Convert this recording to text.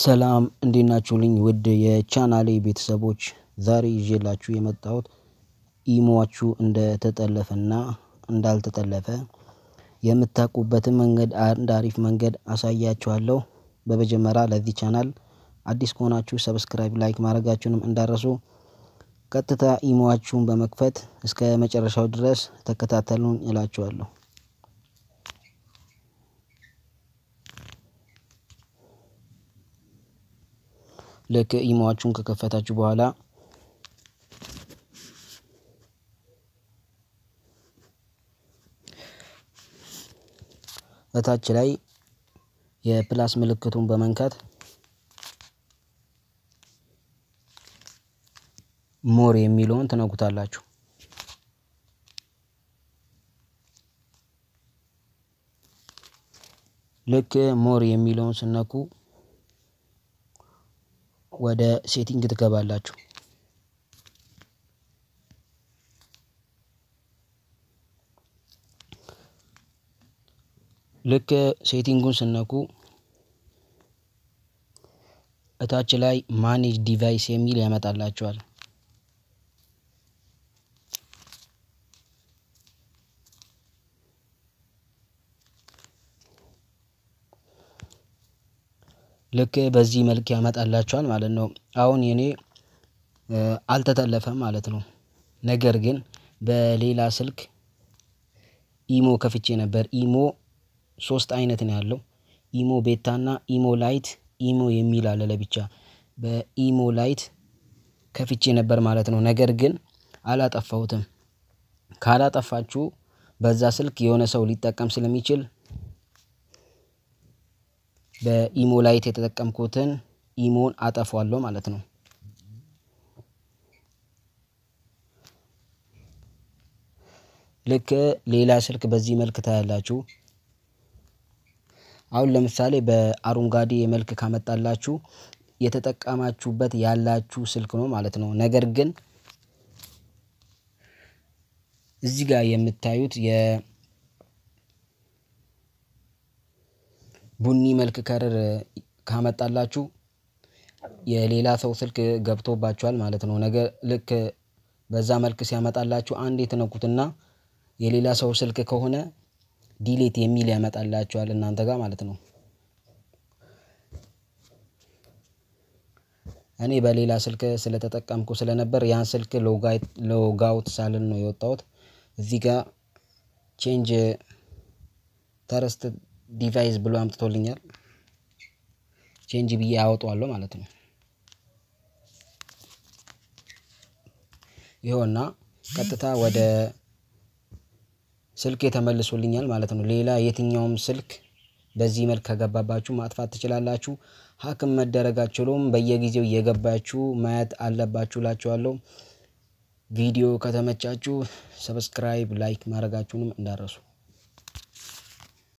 ሰላም እንዴት ናችሁልኝ ውድ የቻናሌ ቤተሰቦች፣ ዛሬ ይዤላችሁ የመጣሁት ኢሞዋችሁ እንደተጠለፈና እንዳልተጠለፈ የምታውቁበትን መንገድ አንድ አሪፍ መንገድ አሳያችኋለሁ። በመጀመሪያ ለዚህ ቻናል አዲስ ከሆናችሁ ሰብስክራይብ፣ ላይክ ማድረጋችሁንም እንዳረሱ። ቀጥታ ኢሞችሁን በመክፈት እስከ መጨረሻው ድረስ ተከታተሉን እላችኋለሁ። ልክ ኢሞዋችሁን ከከፈታችሁ በኋላ እታች ላይ የፕላስ ምልክቱን በመንካት ሞር የሚለውን ትነኩታላችሁ። ልክ ሞር የሚለውን ስነኩ ወደ ሴቲንግ ትገባላችሁ። ልክ ሴቲንጉን ስነኩ እታች ላይ ማኔጅ ዲቫይስ የሚል ያመጣላችኋል። ልክ በዚህ መልክ ያመጣላቸዋል ማለት ነው። አሁን የኔ አልተጠለፈም ማለት ነው። ነገር ግን በሌላ ስልክ ኢሞ ከፍቼ ነበር። ኢሞ ሶስት አይነት ነው ያለው። ኢሞ ቤታና ኢሞ ላይት ኢሞ የሚል አለ ለብቻ። በኢሞ ላይት ከፍቼ ነበር ማለት ነው። ነገር ግን አላጠፋሁትም። ካላጠፋችሁ በዛ ስልክ የሆነ ሰው ሊጠቀም ስለሚችል በኢሞ ላይት የተጠቀምኩትን ኢሞን አጠፏለሁ ማለት ነው። ልክ ሌላ ስልክ በዚህ መልክ ታያላችሁ። አሁን ለምሳሌ በአረንጓዴ የመልክ ካመጣላችሁ የተጠቀማችሁበት ያላችሁ ስልክ ነው ማለት ነው። ነገር ግን እዚህ ጋር የምታዩት የ ቡኒ መልክ ከረር ካመጣላችሁ የሌላ ሰው ስልክ ገብቶባችኋል ማለት ነው። ነገ ልክ በዛ መልክ ሲያመጣላችሁ አንድ የተነኩትና የሌላ ሰው ስልክ ከሆነ ዲሌት የሚል ያመጣላችኋል እናንተ ጋር ማለት ነው። እኔ በሌላ ስልክ ስለተጠቀምኩ ስለነበር ያን ስልክ ሎጋውት ሳልን ነው የወጣሁት። እዚህ ጋር ቼንጅ ተረስት ዲቫይስ ብሎ አምጥቶልኛል። ቼንጅ ብዬ አወጣዋለሁ ማለት ነው። ይኸውና ቀጥታ ወደ ስልክ የተመልሶልኛል ማለት ነው። ሌላ የትኛውም ስልክ በዚህ መልክ ከገባባችሁ ማጥፋት ትችላላችሁ። ሀክም መደረግ በየጊዜው እየገባችሁ ማየት አለባችሁ ላችኋለሁ። ቪዲዮ ከተመቻችሁ ሰብስክራይብ፣ ላይክ ማድረጋችሁንም እንዳረሱ